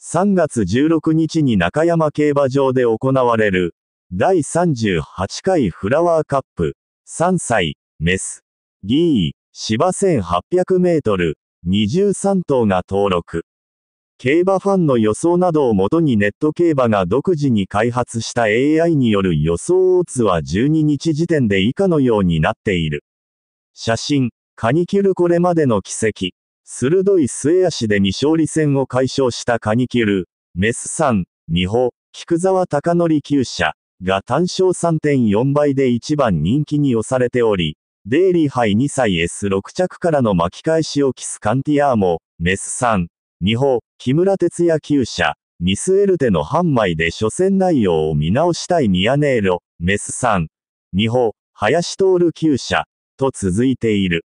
3月16日に中山競馬場で行われる、第38回フラワーカップ、3歳、メス、ギー、芝1800メートル、23頭が登録。競馬ファンの予想などをもとにネット競馬が独自に開発した AI による予想オーツは12日時点で以下のようになっている。写真、カニキュルこれまでの奇跡。鋭い末足で未勝利戦を解消したカニキル、メスさん、美穂、菊沢貴則厩舎が単勝3.4倍で1番人気に押されており、デイリー杯2歳 S6 着からの巻き返しをキスカンティアーモ、メスさん、美穂、木村哲也厩舎ミスエルテの半枚で初戦内容を見直したいミヤネーロ、メスさん、美穂、林徹厩舎と続いている。